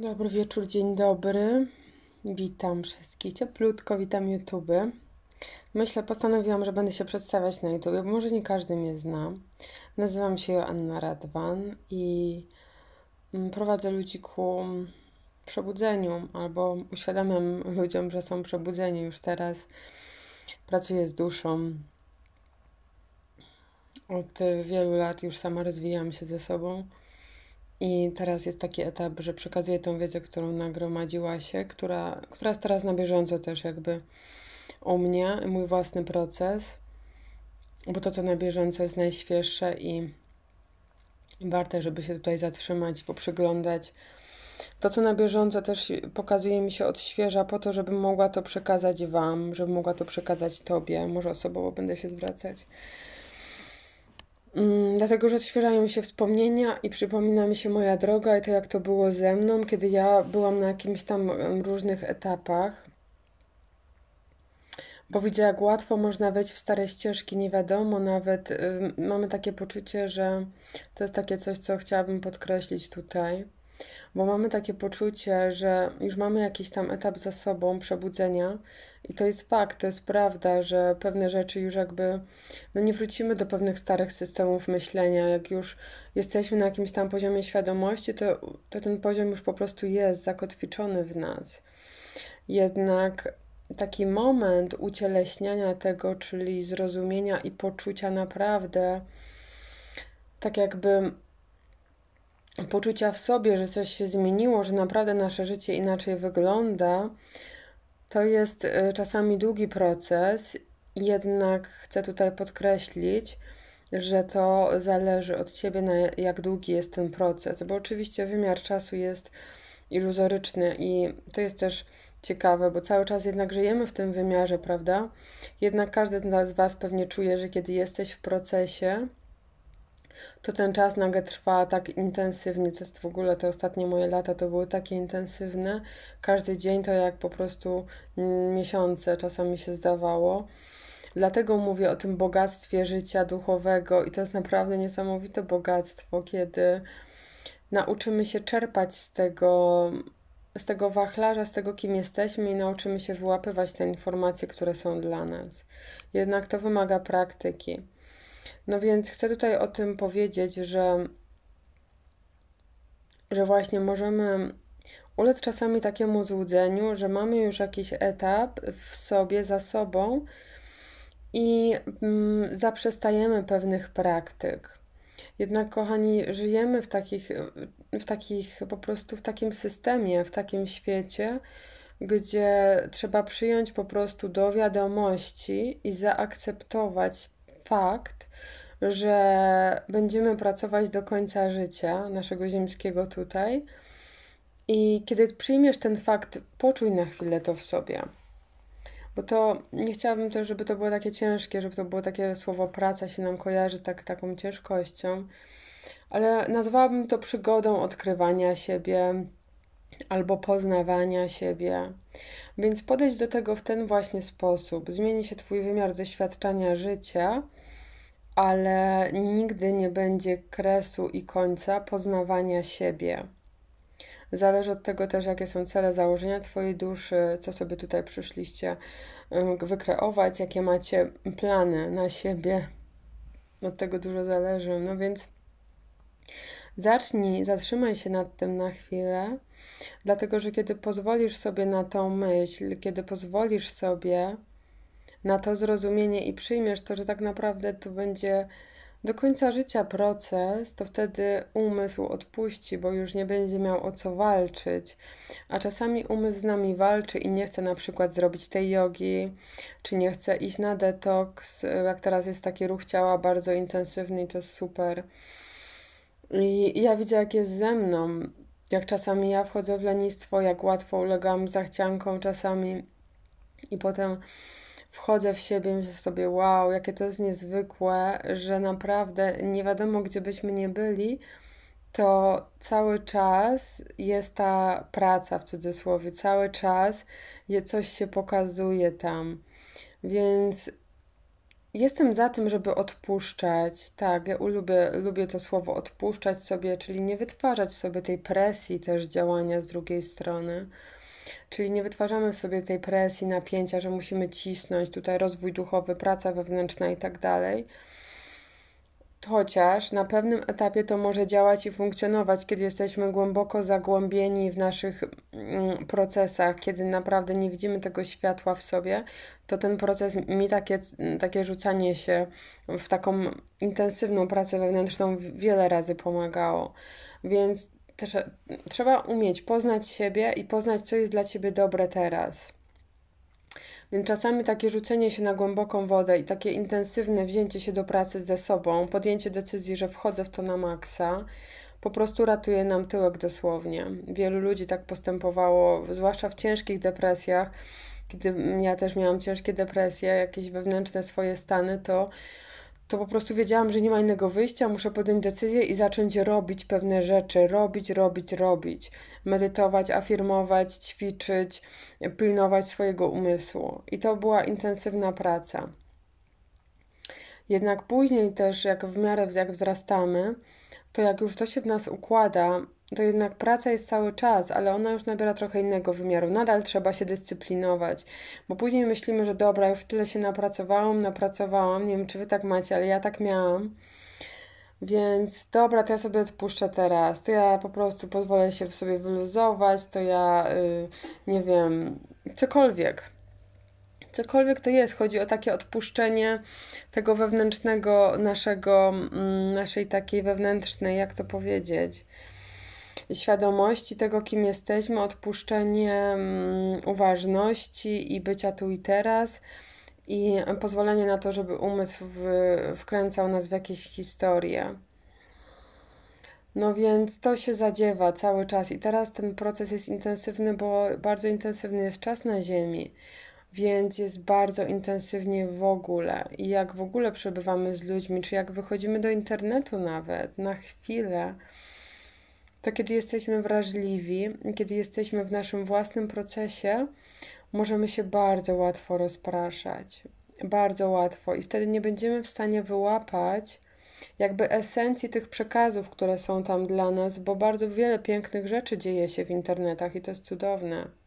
Dobry wieczór, dzień dobry. Witam wszystkich cieplutko, witam YouTube. Myślę, postanowiłam, że będę się przedstawiać na YouTube, bo może nie każdy mnie zna. Nazywam się Joanna Radwan i mm, prowadzę ludzi ku przebudzeniu albo uświadamiam ludziom, że są przebudzeni już teraz. Pracuję z duszą. Od wielu lat już sama rozwijam się ze sobą i teraz jest taki etap, że przekazuję tą wiedzę, którą nagromadziła się, która, która jest teraz na bieżąco też jakby u mnie, mój własny proces, bo to, co na bieżąco jest najświeższe i warte, żeby się tutaj zatrzymać, poprzyglądać. To, co na bieżąco też pokazuje mi się odświeża po to, żebym mogła to przekazać Wam, żebym mogła to przekazać Tobie, może osobowo będę się zwracać. Mm, dlatego, że odświeżają się wspomnienia i przypomina mi się moja droga i to, jak to było ze mną, kiedy ja byłam na jakimś tam różnych etapach. Bo widzę, jak łatwo można wejść w stare ścieżki, nie wiadomo nawet. Y, mamy takie poczucie, że to jest takie coś, co chciałabym podkreślić tutaj bo mamy takie poczucie, że już mamy jakiś tam etap za sobą przebudzenia i to jest fakt, to jest prawda, że pewne rzeczy już jakby, no nie wrócimy do pewnych starych systemów myślenia, jak już jesteśmy na jakimś tam poziomie świadomości, to, to ten poziom już po prostu jest zakotwiczony w nas. Jednak taki moment ucieleśniania tego, czyli zrozumienia i poczucia naprawdę, tak jakby poczucia w sobie, że coś się zmieniło, że naprawdę nasze życie inaczej wygląda, to jest y, czasami długi proces, jednak chcę tutaj podkreślić, że to zależy od ciebie, na jak długi jest ten proces, bo oczywiście wymiar czasu jest iluzoryczny i to jest też ciekawe, bo cały czas jednak żyjemy w tym wymiarze, prawda? Jednak każdy z Was pewnie czuje, że kiedy jesteś w procesie, to ten czas nagle trwa tak intensywnie. To jest w ogóle te ostatnie moje lata, to były takie intensywne. Każdy dzień to jak po prostu miesiące czasami się zdawało. Dlatego mówię o tym bogactwie życia duchowego i to jest naprawdę niesamowite bogactwo, kiedy nauczymy się czerpać z tego, z tego wachlarza, z tego, kim jesteśmy i nauczymy się wyłapywać te informacje, które są dla nas. Jednak to wymaga praktyki. No więc chcę tutaj o tym powiedzieć, że, że właśnie możemy ulec czasami takiemu złudzeniu, że mamy już jakiś etap w sobie, za sobą i mm, zaprzestajemy pewnych praktyk. Jednak, kochani, żyjemy w takich, w takich, po prostu w takim systemie, w takim świecie, gdzie trzeba przyjąć po prostu do wiadomości i zaakceptować fakt, że będziemy pracować do końca życia naszego ziemskiego tutaj. I kiedy przyjmiesz ten fakt, poczuj na chwilę to w sobie. Bo to nie chciałabym też, żeby to było takie ciężkie, żeby to było takie słowo praca się nam kojarzy tak, taką ciężkością, ale nazwałabym to przygodą odkrywania siebie, albo poznawania siebie. Więc podejść do tego w ten właśnie sposób. Zmieni się Twój wymiar doświadczenia życia, ale nigdy nie będzie kresu i końca poznawania siebie. Zależy od tego też, jakie są cele założenia Twojej duszy, co sobie tutaj przyszliście wykreować, jakie macie plany na siebie. Od tego dużo zależy. No więc Zacznij, zatrzymaj się nad tym na chwilę, dlatego że kiedy pozwolisz sobie na tą myśl, kiedy pozwolisz sobie na to zrozumienie i przyjmiesz to, że tak naprawdę to będzie do końca życia proces, to wtedy umysł odpuści, bo już nie będzie miał o co walczyć. A czasami umysł z nami walczy i nie chce na przykład zrobić tej jogi, czy nie chce iść na detoks, jak teraz jest taki ruch ciała bardzo intensywny i to jest super i ja widzę, jak jest ze mną, jak czasami ja wchodzę w lenistwo, jak łatwo ulegam zachciankom czasami i potem wchodzę w siebie, myślę sobie, wow, jakie to jest niezwykłe, że naprawdę nie wiadomo, gdzie byśmy nie byli, to cały czas jest ta praca w cudzysłowie, cały czas je, coś się pokazuje tam. Więc Jestem za tym, żeby odpuszczać. Tak, ja lubię, lubię to słowo odpuszczać sobie, czyli nie wytwarzać w sobie tej presji też działania z drugiej strony. Czyli nie wytwarzamy w sobie tej presji, napięcia, że musimy cisnąć, tutaj rozwój duchowy, praca wewnętrzna i tak dalej Chociaż na pewnym etapie to może działać i funkcjonować, kiedy jesteśmy głęboko zagłębieni w naszych mm, procesach, kiedy naprawdę nie widzimy tego światła w sobie, to ten proces mi takie, takie rzucanie się w taką intensywną pracę wewnętrzną wiele razy pomagało. Więc też, e, trzeba umieć poznać siebie i poznać, co jest dla ciebie dobre teraz. Więc czasami takie rzucenie się na głęboką wodę i takie intensywne wzięcie się do pracy ze sobą, podjęcie decyzji, że wchodzę w to na maksa, po prostu ratuje nam tyłek dosłownie. Wielu ludzi tak postępowało, zwłaszcza w ciężkich depresjach. Kiedy ja też miałam ciężkie depresje, jakieś wewnętrzne swoje stany, to to po prostu wiedziałam, że nie ma innego wyjścia, muszę podjąć decyzję i zacząć robić pewne rzeczy, robić, robić, robić, medytować, afirmować, ćwiczyć, pilnować swojego umysłu. I to była intensywna praca. Jednak później też, jak w miarę jak wzrastamy, to jak już to się w nas układa, to jednak praca jest cały czas, ale ona już nabiera trochę innego wymiaru. Nadal trzeba się dyscyplinować, bo później myślimy, że dobra, już tyle się napracowałam, napracowałam. Nie wiem, czy wy tak macie, ale ja tak miałam. Więc dobra, to ja sobie odpuszczę teraz, to ja po prostu pozwolę się sobie wyluzować, to ja yy, nie wiem, cokolwiek cokolwiek to jest. Chodzi o takie odpuszczenie tego wewnętrznego naszego, mm, naszej takiej wewnętrznej, jak to powiedzieć, świadomości tego, kim jesteśmy, odpuszczenie mm, uważności i bycia tu i teraz i pozwolenie na to, żeby umysł w, wkręcał nas w jakieś historie. No więc to się zadziewa cały czas i teraz ten proces jest intensywny, bo bardzo intensywny jest czas na Ziemi więc jest bardzo intensywnie w ogóle. I jak w ogóle przebywamy z ludźmi, czy jak wychodzimy do internetu nawet na chwilę, to kiedy jesteśmy wrażliwi, kiedy jesteśmy w naszym własnym procesie, możemy się bardzo łatwo rozpraszać. Bardzo łatwo, i wtedy nie będziemy w stanie wyłapać jakby esencji tych przekazów, które są tam dla nas, bo bardzo wiele pięknych rzeczy dzieje się w internetach i to jest cudowne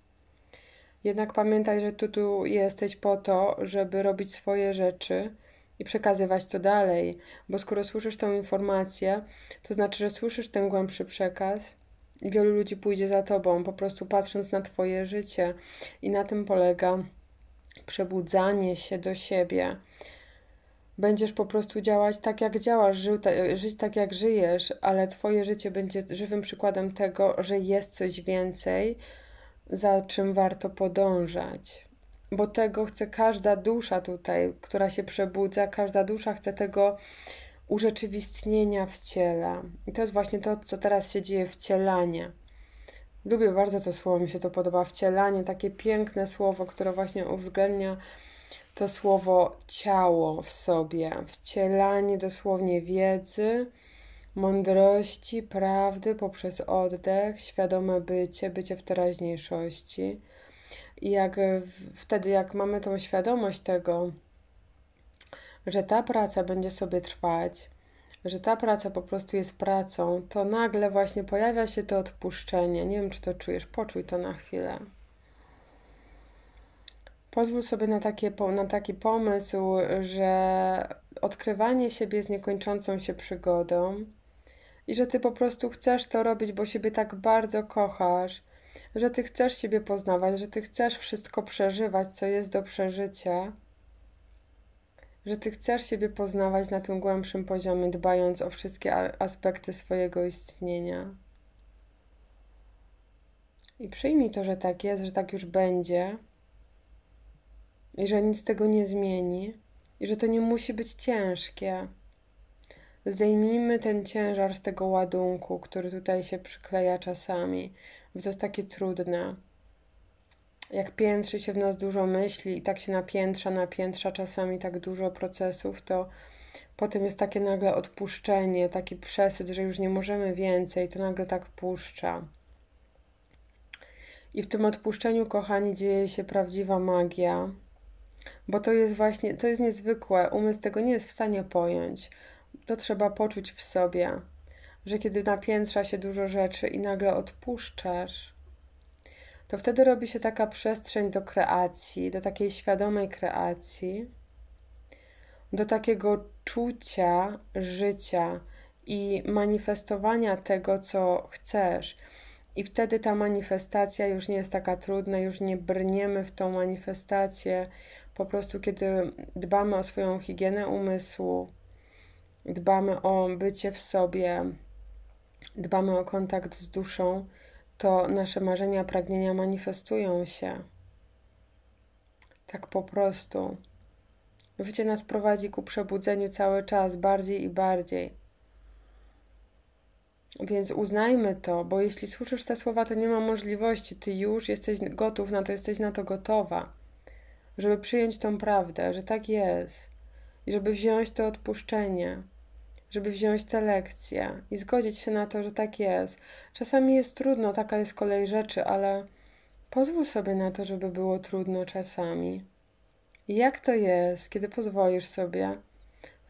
jednak pamiętaj, że tu, tu jesteś po to, żeby robić swoje rzeczy i przekazywać to dalej, bo skoro słyszysz tą informację, to znaczy, że słyszysz ten głębszy przekaz. i Wielu ludzi pójdzie za tobą, po prostu patrząc na Twoje życie, i na tym polega przebudzanie się do siebie. Będziesz po prostu działać tak, jak działasz, żył żyć tak, jak żyjesz, ale Twoje życie będzie żywym przykładem tego, że jest coś więcej, za czym warto podążać. Bo tego chce każda dusza tutaj, która się przebudza, każda dusza chce tego urzeczywistnienia w ciele. I to jest właśnie to, co teraz się dzieje wcielanie. Lubię bardzo to słowo, mi się to podoba wcielanie, takie piękne słowo, które właśnie uwzględnia to słowo ciało w sobie, wcielanie dosłownie wiedzy, mądrości, prawdy poprzez oddech, świadome bycie, bycie w teraźniejszości. I jak wtedy, jak mamy tą świadomość tego, że ta praca będzie sobie trwać, że ta praca po prostu jest pracą, to nagle właśnie pojawia się to odpuszczenie. Nie wiem, czy to czujesz, poczuj to na chwilę. Pozwól sobie na, takie, na taki pomysł, że odkrywanie siebie jest niekończącą się przygodą, i że ty po prostu chcesz to robić, bo siebie tak bardzo kochasz, że ty chcesz siebie poznawać, że ty chcesz wszystko przeżywać, co jest do przeżycia, że ty chcesz siebie poznawać na tym głębszym poziomie, dbając o wszystkie aspekty swojego istnienia. I przyjmij to, że tak jest, że tak już będzie i że nic tego nie zmieni i że to nie musi być ciężkie. Zdejmijmy ten ciężar z tego ładunku, który tutaj się przykleja czasami, bo to jest takie trudne. Jak piętrzy się w nas dużo myśli i tak się napiętrza, napiętrza czasami tak dużo procesów, to potem jest takie nagle odpuszczenie, taki przesyt, że już nie możemy więcej, to nagle tak puszcza. I w tym odpuszczeniu, kochani, dzieje się prawdziwa magia, bo to jest właśnie, to jest niezwykłe. Umysł tego nie jest w stanie pojąć to trzeba poczuć w sobie, że kiedy napiętrza się dużo rzeczy i nagle odpuszczasz, to wtedy robi się taka przestrzeń do kreacji, do takiej świadomej kreacji, do takiego czucia życia i manifestowania tego, co chcesz. I wtedy ta manifestacja już nie jest taka trudna, już nie brniemy w tą manifestację. Po prostu, kiedy dbamy o swoją higienę umysłu, dbamy o bycie w sobie, dbamy o kontakt z duszą, to nasze marzenia, pragnienia manifestują się. Tak po prostu. Wycie nas prowadzi ku przebudzeniu cały czas, bardziej i bardziej. Więc uznajmy to, bo jeśli słyszysz te słowa, to nie ma możliwości. Ty już jesteś gotów na to, jesteś na to gotowa, żeby przyjąć tą prawdę, że tak jest, i żeby wziąć to odpuszczenie żeby wziąć te lekcje i zgodzić się na to, że tak jest. Czasami jest trudno, taka jest kolej rzeczy, ale pozwól sobie na to, żeby było trudno czasami. I jak to jest, kiedy pozwolisz sobie,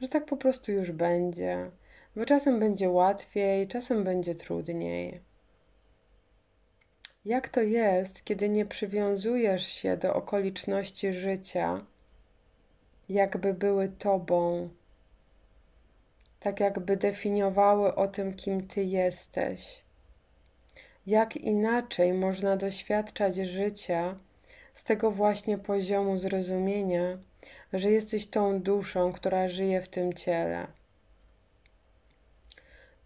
że tak po prostu już będzie, bo czasem będzie łatwiej, czasem będzie trudniej. Jak to jest, kiedy nie przywiązujesz się do okoliczności życia, jakby były tobą? Tak jakby definiowały o tym, kim ty jesteś. Jak inaczej można doświadczać życia z tego właśnie poziomu zrozumienia, że jesteś tą duszą, która żyje w tym ciele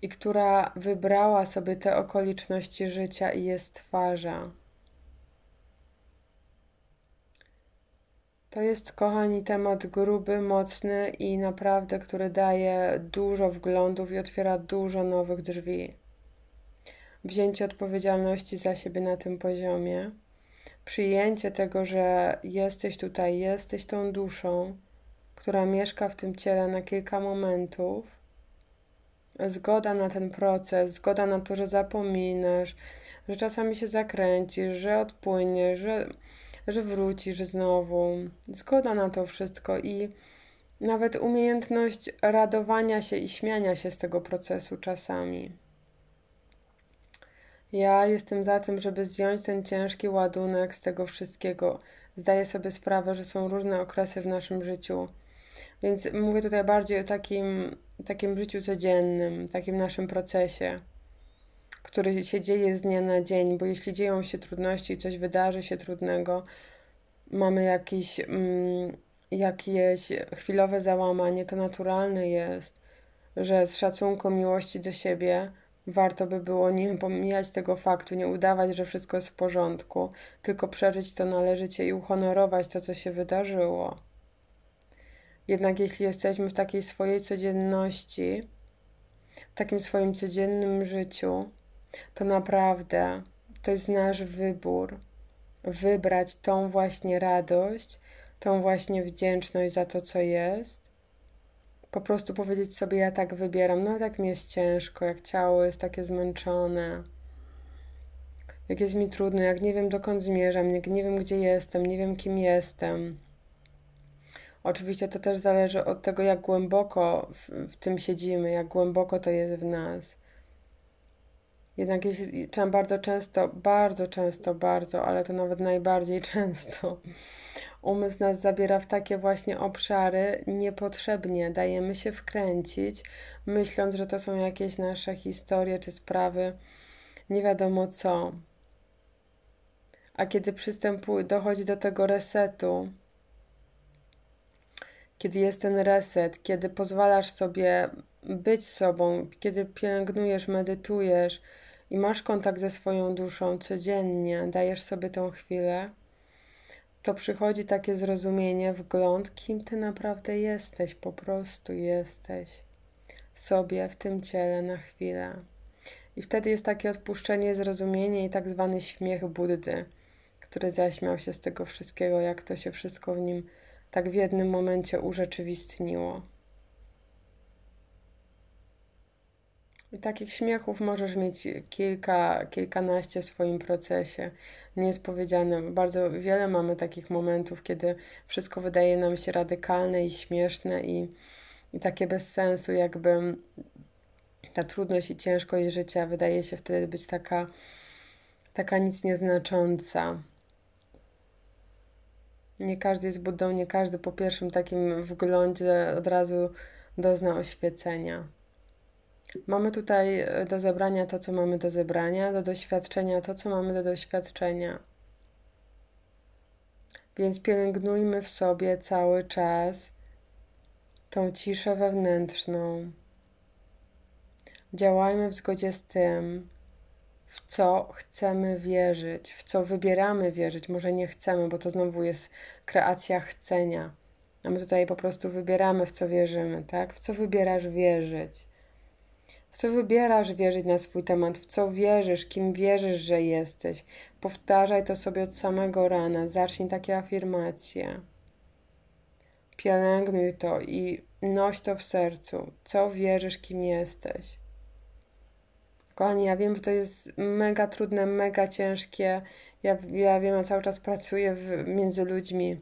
i która wybrała sobie te okoliczności życia i je stwarza. To jest, kochani, temat gruby, mocny i naprawdę, który daje dużo wglądów i otwiera dużo nowych drzwi. Wzięcie odpowiedzialności za siebie na tym poziomie, przyjęcie tego, że jesteś tutaj, jesteś tą duszą, która mieszka w tym ciele na kilka momentów, zgoda na ten proces, zgoda na to, że zapominasz, że czasami się zakręcisz, że odpłyniesz, że że wrócisz znowu. Zgoda na to wszystko i nawet umiejętność radowania się i śmiania się z tego procesu czasami. Ja jestem za tym, żeby zdjąć ten ciężki ładunek z tego wszystkiego. Zdaję sobie sprawę, że są różne okresy w naszym życiu. Więc mówię tutaj bardziej o takim, takim życiu codziennym, takim naszym procesie który się dzieje z dnia na dzień, bo jeśli dzieją się trudności, coś wydarzy się trudnego, mamy jakiś, mm, jakieś chwilowe załamanie, to naturalne jest, że z szacunku miłości do siebie warto by było nie pomijać tego faktu, nie udawać, że wszystko jest w porządku, tylko przeżyć to należycie i uhonorować to, co się wydarzyło. Jednak jeśli jesteśmy w takiej swojej codzienności, w takim swoim codziennym życiu, to naprawdę, to jest nasz wybór. Wybrać tą właśnie radość, tą właśnie wdzięczność za to, co jest. Po prostu powiedzieć sobie, ja tak wybieram. No tak mi jest ciężko, jak ciało jest takie zmęczone. Jak jest mi trudno, jak nie wiem dokąd zmierzam, jak nie wiem gdzie jestem, nie wiem kim jestem. Oczywiście to też zależy od tego, jak głęboko w, w tym siedzimy, jak głęboko to jest w nas jednak jeśli bardzo często, bardzo często, bardzo, ale to nawet najbardziej często, umysł nas zabiera w takie właśnie obszary niepotrzebnie, dajemy się wkręcić, myśląc, że to są jakieś nasze historie czy sprawy, nie wiadomo co. A kiedy przystępuje, dochodzi do tego resetu, kiedy jest ten reset, kiedy pozwalasz sobie być sobą, kiedy pielęgnujesz, medytujesz, i masz kontakt ze swoją duszą codziennie, dajesz sobie tą chwilę, to przychodzi takie zrozumienie, wgląd, kim ty naprawdę jesteś, po prostu jesteś sobie w tym ciele na chwilę. I wtedy jest takie odpuszczenie, zrozumienie i tak zwany śmiech Buddy, który zaśmiał się z tego wszystkiego, jak to się wszystko w nim tak w jednym momencie urzeczywistniło. takich śmiechów możesz mieć kilka, kilkanaście w swoim procesie. Nie jest powiedziane, bardzo wiele mamy takich momentów, kiedy wszystko wydaje nam się radykalne i śmieszne i, i takie bez sensu, jakby ta trudność i ciężkość życia wydaje się wtedy być taka, taka nic nieznacząca. Nie każdy jest budą, nie każdy po pierwszym takim wglądzie od razu dozna oświecenia. Mamy tutaj e, do zebrania to, co mamy do zebrania, do doświadczenia to, co mamy do doświadczenia. Więc pielęgnujmy w sobie cały czas tą ciszę wewnętrzną. Działajmy w zgodzie z tym, w co chcemy wierzyć, w co wybieramy wierzyć. Może nie chcemy, bo to znowu jest kreacja chcenia. A my tutaj po prostu wybieramy, w co wierzymy, tak? W co wybierasz wierzyć. W co wybierasz wierzyć na swój temat, w co wierzysz, kim wierzysz, że jesteś. Powtarzaj to sobie od samego rana, zacznij takie afirmacje. Pielęgnuj to i noś to w sercu, co wierzysz, kim jesteś. Kochani, ja wiem, że to jest mega trudne, mega ciężkie. Ja, ja wiem, ja cały czas pracuję w, między ludźmi.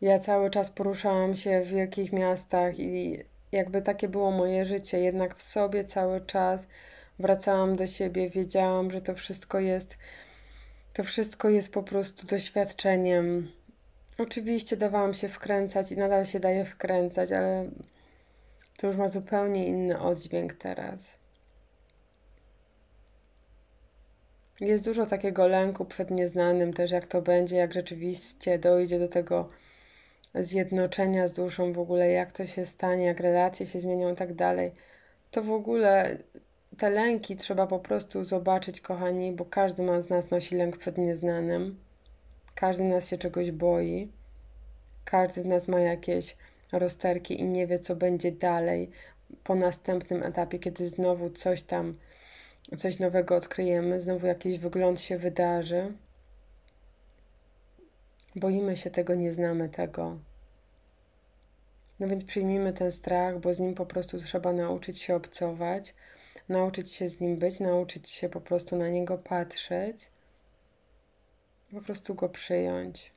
Ja cały czas poruszałam się w wielkich miastach i jakby takie było moje życie, jednak w sobie cały czas wracałam do siebie, wiedziałam, że to wszystko jest, to wszystko jest po prostu doświadczeniem. Oczywiście dawałam się wkręcać i nadal się daje wkręcać, ale to już ma zupełnie inny oddźwięk teraz. Jest dużo takiego lęku przed nieznanym, też jak to będzie, jak rzeczywiście dojdzie do tego zjednoczenia z duszą w ogóle, jak to się stanie, jak relacje się zmienią i tak dalej, to w ogóle te lęki trzeba po prostu zobaczyć, kochani, bo każdy ma z nas nosi lęk przed nieznanym. Każdy z nas się czegoś boi. Każdy z nas ma jakieś rozterki i nie wie, co będzie dalej po następnym etapie, kiedy znowu coś tam, coś nowego odkryjemy, znowu jakiś wygląd się wydarzy. Boimy się tego, nie znamy tego. No więc przyjmijmy ten strach, bo z nim po prostu trzeba nauczyć się obcować, nauczyć się z nim być, nauczyć się po prostu na niego patrzeć, po prostu go przyjąć.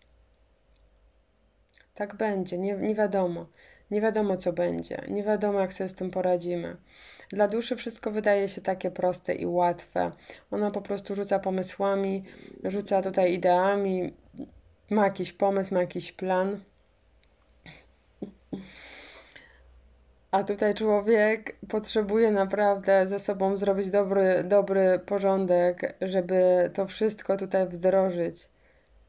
Tak będzie, nie, nie wiadomo. Nie wiadomo, co będzie, nie wiadomo, jak sobie z tym poradzimy. Dla duszy wszystko wydaje się takie proste i łatwe. Ona po prostu rzuca pomysłami, rzuca tutaj ideami, ma jakiś pomysł, ma jakiś plan. A tutaj człowiek potrzebuje naprawdę ze sobą zrobić dobry, dobry porządek, żeby to wszystko tutaj wdrożyć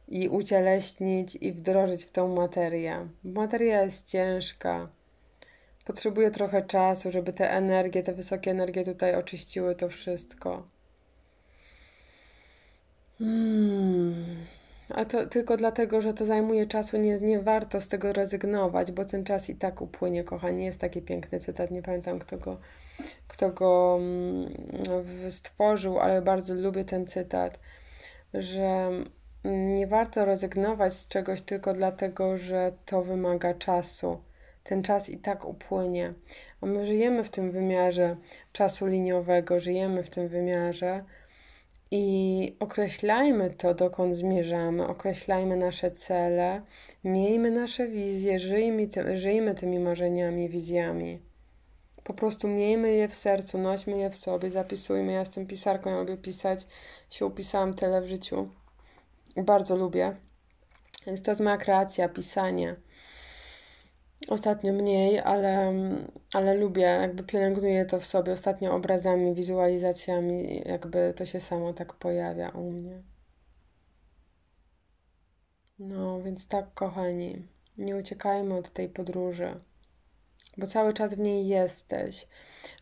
i ucieleśnić i wdrożyć w tą materię. Materia jest ciężka. Potrzebuje trochę czasu, żeby te energie, te wysokie energie tutaj oczyściły to wszystko. Hmm. A to tylko dlatego, że to zajmuje czasu, nie, nie warto z tego rezygnować, bo ten czas i tak upłynie, kochani. Jest taki piękny cytat, nie pamiętam kto go, kto go mm, stworzył, ale bardzo lubię ten cytat, że mm, nie warto rezygnować z czegoś tylko dlatego, że to wymaga czasu. Ten czas i tak upłynie. A my żyjemy w tym wymiarze czasu liniowego, żyjemy w tym wymiarze i określajmy to, dokąd zmierzamy, określajmy nasze cele, miejmy nasze wizje, żyjmy, ty, żyjmy tymi marzeniami, wizjami. Po prostu miejmy je w sercu, nośmy je w sobie, zapisujmy. Ja jestem pisarką, ja lubię pisać, się upisałam tyle w życiu. Bardzo lubię. Więc to jest moja kreacja, pisanie. Ostatnio mniej, ale, ale lubię, jakby pielęgnuję to w sobie. Ostatnio obrazami, wizualizacjami, jakby to się samo tak pojawia u mnie. No, więc tak, kochani, nie uciekajmy od tej podróży, bo cały czas w niej jesteś.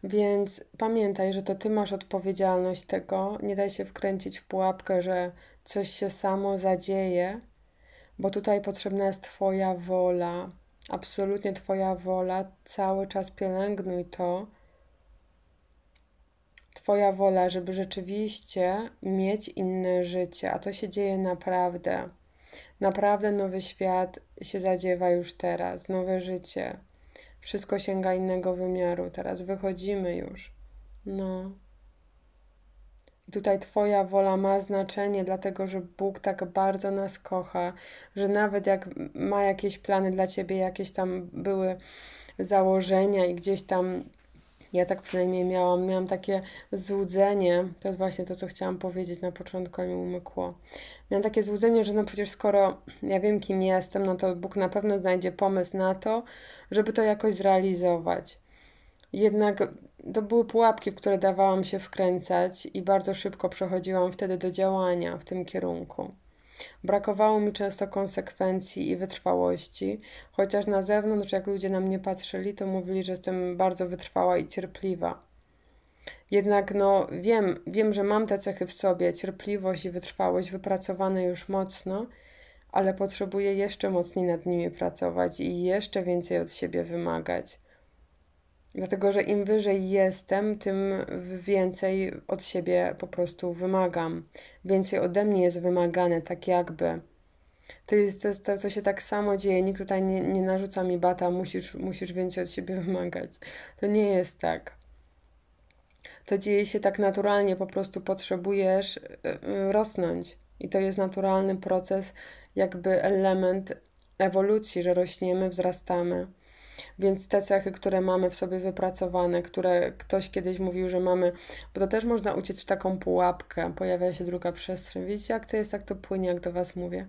Więc pamiętaj, że to ty masz odpowiedzialność tego. Nie daj się wkręcić w pułapkę, że coś się samo zadzieje, bo tutaj potrzebna jest Twoja wola absolutnie Twoja wola, cały czas pielęgnuj to. Twoja wola, żeby rzeczywiście mieć inne życie, a to się dzieje naprawdę. Naprawdę nowy świat się zadziewa już teraz, nowe życie. Wszystko sięga innego wymiaru. Teraz wychodzimy już. No. I tutaj Twoja wola ma znaczenie, dlatego że Bóg tak bardzo nas kocha, że nawet jak ma jakieś plany dla Ciebie, jakieś tam były założenia i gdzieś tam ja tak przynajmniej miałam, miałam takie złudzenie, to jest właśnie to, co chciałam powiedzieć na początku, mi umykło. Miałam takie złudzenie, że no przecież skoro ja wiem, kim jestem, no to Bóg na pewno znajdzie pomysł na to, żeby to jakoś zrealizować. Jednak to były pułapki, w które dawałam się wkręcać i bardzo szybko przechodziłam wtedy do działania w tym kierunku. Brakowało mi często konsekwencji i wytrwałości, chociaż na zewnątrz, jak ludzie na mnie patrzyli, to mówili, że jestem bardzo wytrwała i cierpliwa. Jednak no, wiem, wiem, że mam te cechy w sobie, cierpliwość i wytrwałość wypracowane już mocno, ale potrzebuję jeszcze mocniej nad nimi pracować i jeszcze więcej od siebie wymagać. Dlatego, że im wyżej jestem, tym więcej od siebie po prostu wymagam. Więcej ode mnie jest wymagane, tak jakby. To jest to, to, to się tak samo dzieje. Nikt tutaj nie, nie narzuca mi bata, musisz, musisz więcej od siebie wymagać. To nie jest tak. To dzieje się tak naturalnie, po prostu potrzebujesz y, y, rosnąć. I to jest naturalny proces, jakby element ewolucji, że rośniemy, wzrastamy. Więc te cechy, które mamy w sobie wypracowane, które ktoś kiedyś mówił, że mamy, bo to też można uciec w taką pułapkę, pojawia się druga przestrzeń. Widzicie, jak to jest, jak to płynie, jak do Was mówię.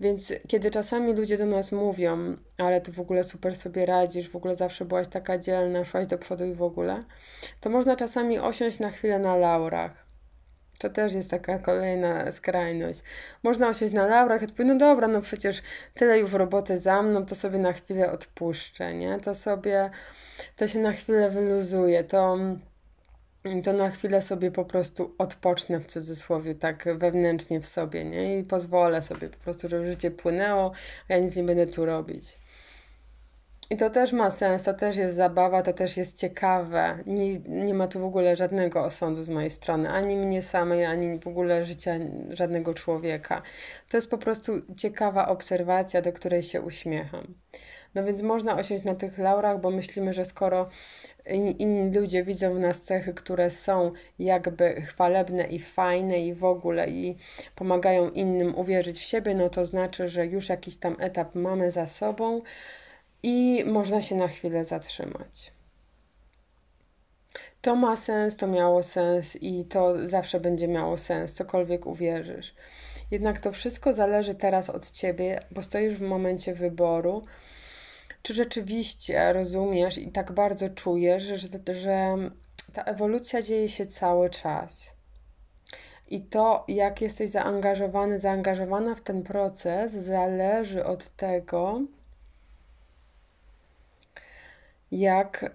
Więc kiedy czasami ludzie do nas mówią, ale ty w ogóle super sobie radzisz, w ogóle zawsze byłaś taka dzielna, szłaś do przodu i w ogóle, to można czasami osiąść na chwilę na laurach to też jest taka kolejna skrajność. Można osiąść na laurach i odpowiedzieć, no dobra, no przecież tyle już roboty za mną, to sobie na chwilę odpuszczę, nie? To sobie, to się na chwilę wyluzuje, to to na chwilę sobie po prostu odpocznę w cudzysłowie, tak wewnętrznie w sobie, nie? I pozwolę sobie po prostu, żeby życie płynęło, a ja nic nie będę tu robić. I to też ma sens, to też jest zabawa, to też jest ciekawe. Nie, nie ma tu w ogóle żadnego osądu z mojej strony, ani mnie samej, ani w ogóle życia żadnego człowieka. To jest po prostu ciekawa obserwacja, do której się uśmiecham. No więc można osiąść na tych laurach, bo myślimy, że skoro inni, inni ludzie widzą w nas cechy, które są jakby chwalebne i fajne i w ogóle i pomagają innym uwierzyć w siebie, no to znaczy, że już jakiś tam etap mamy za sobą i można się na chwilę zatrzymać. To ma sens, to miało sens i to zawsze będzie miało sens, cokolwiek uwierzysz. Jednak to wszystko zależy teraz od ciebie, bo stoisz w momencie wyboru, czy rzeczywiście rozumiesz i tak bardzo czujesz, że, że ta ewolucja dzieje się cały czas. I to, jak jesteś zaangażowany, zaangażowana w ten proces, zależy od tego, jak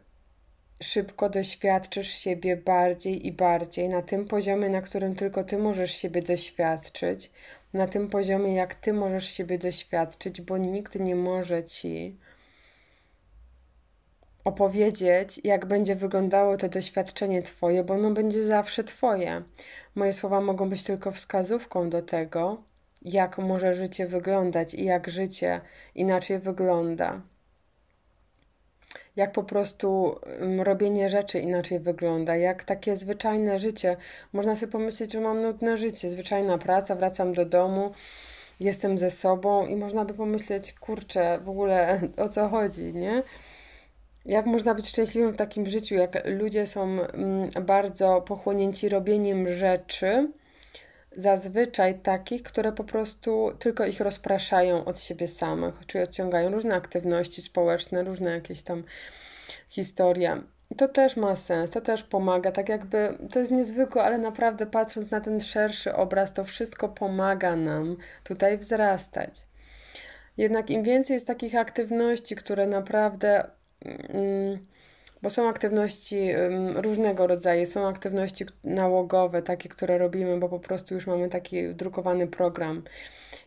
szybko doświadczysz siebie bardziej i bardziej na tym poziomie, na którym tylko ty możesz siebie doświadczyć, na tym poziomie, jak ty możesz siebie doświadczyć, bo nikt nie może ci opowiedzieć, jak będzie wyglądało to doświadczenie Twoje, bo ono będzie zawsze Twoje. Moje słowa mogą być tylko wskazówką do tego, jak może życie wyglądać i jak życie inaczej wygląda jak po prostu robienie rzeczy inaczej wygląda, jak takie zwyczajne życie. Można sobie pomyśleć, że mam nudne życie, zwyczajna praca, wracam do domu, jestem ze sobą i można by pomyśleć, kurczę, w ogóle o co chodzi, nie? Jak można być szczęśliwym w takim życiu, jak ludzie są mm, bardzo pochłonięci robieniem rzeczy, zazwyczaj takich, które po prostu tylko ich rozpraszają od siebie samych, czyli odciągają różne aktywności społeczne, różne jakieś tam historie. To też ma sens, to też pomaga, tak jakby to jest niezwykłe, ale naprawdę patrząc na ten szerszy obraz, to wszystko pomaga nam tutaj wzrastać. Jednak im więcej jest takich aktywności, które naprawdę. Mm, bo są aktywności różnego rodzaju, są aktywności nałogowe, takie, które robimy, bo po prostu już mamy taki drukowany program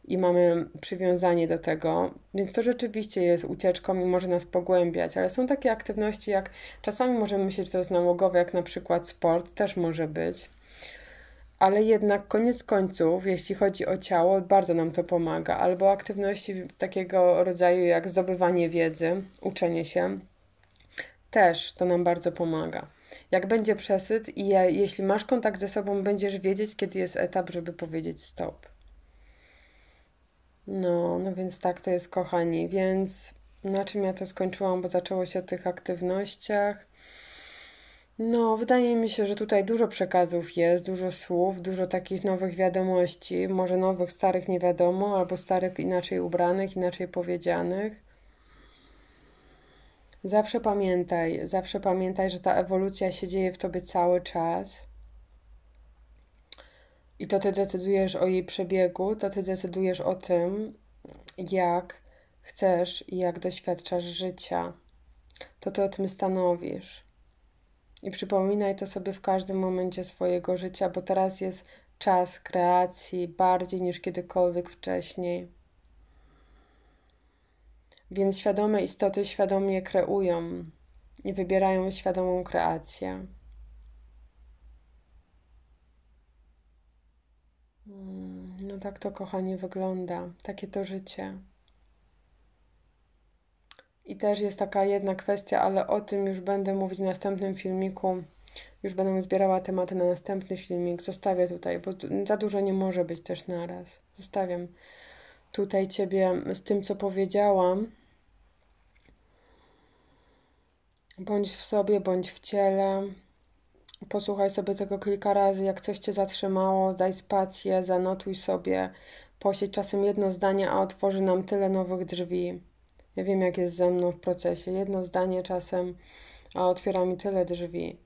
i mamy przywiązanie do tego, więc to rzeczywiście jest ucieczką i może nas pogłębiać, ale są takie aktywności, jak czasami możemy myśleć, że to jest nałogowe, jak na przykład sport, też może być. Ale jednak koniec końców, jeśli chodzi o ciało, bardzo nam to pomaga, albo aktywności takiego rodzaju jak zdobywanie wiedzy, uczenie się, też to nam bardzo pomaga. Jak będzie przesyt i jeśli masz kontakt ze sobą, będziesz wiedzieć, kiedy jest etap, żeby powiedzieć stop. No, no więc tak to jest, kochani. Więc na czym ja to skończyłam, bo zaczęło się o tych aktywnościach. No, wydaje mi się, że tutaj dużo przekazów jest, dużo słów, dużo takich nowych wiadomości, może nowych, starych nie wiadomo, albo starych inaczej ubranych, inaczej powiedzianych. Zawsze pamiętaj, zawsze pamiętaj, że ta ewolucja się dzieje w tobie cały czas. I to ty decydujesz o jej przebiegu, to ty decydujesz o tym, jak chcesz i jak doświadczasz życia. To ty o tym stanowisz. I przypominaj to sobie w każdym momencie swojego życia, bo teraz jest czas kreacji bardziej niż kiedykolwiek wcześniej. Więc świadome istoty świadomie kreują i wybierają świadomą kreację. Hmm, no tak to, kochanie, wygląda. Takie to życie. I też jest taka jedna kwestia, ale o tym już będę mówić w następnym filmiku. Już będę zbierała tematy na następny filmik. Zostawię tutaj, bo za dużo nie może być też naraz. Zostawiam tutaj Ciebie z tym, co powiedziałam. bądź w sobie, bądź w ciele. Posłuchaj sobie tego kilka razy. Jak coś cię zatrzymało, daj spację, zanotuj sobie. Posiedź czasem jedno zdanie, a otworzy nam tyle nowych drzwi. Ja wiem, jak jest ze mną w procesie. Jedno zdanie czasem, a otwiera mi tyle drzwi.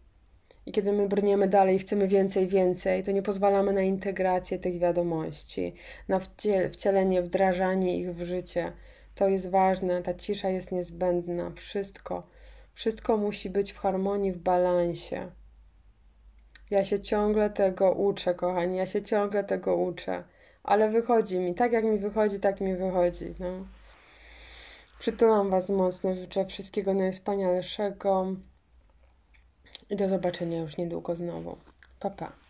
I kiedy my brniemy dalej, chcemy więcej, więcej, to nie pozwalamy na integrację tych wiadomości, na wcielenie, wdrażanie ich w życie. To jest ważne, ta cisza jest niezbędna. Wszystko wszystko musi być w harmonii, w balansie. Ja się ciągle tego uczę, kochani, ja się ciągle tego uczę, ale wychodzi mi, tak jak mi wychodzi, tak mi wychodzi. No. Przytulam Was mocno, życzę wszystkiego najwspanialszego i do zobaczenia już niedługo znowu. Pa, pa.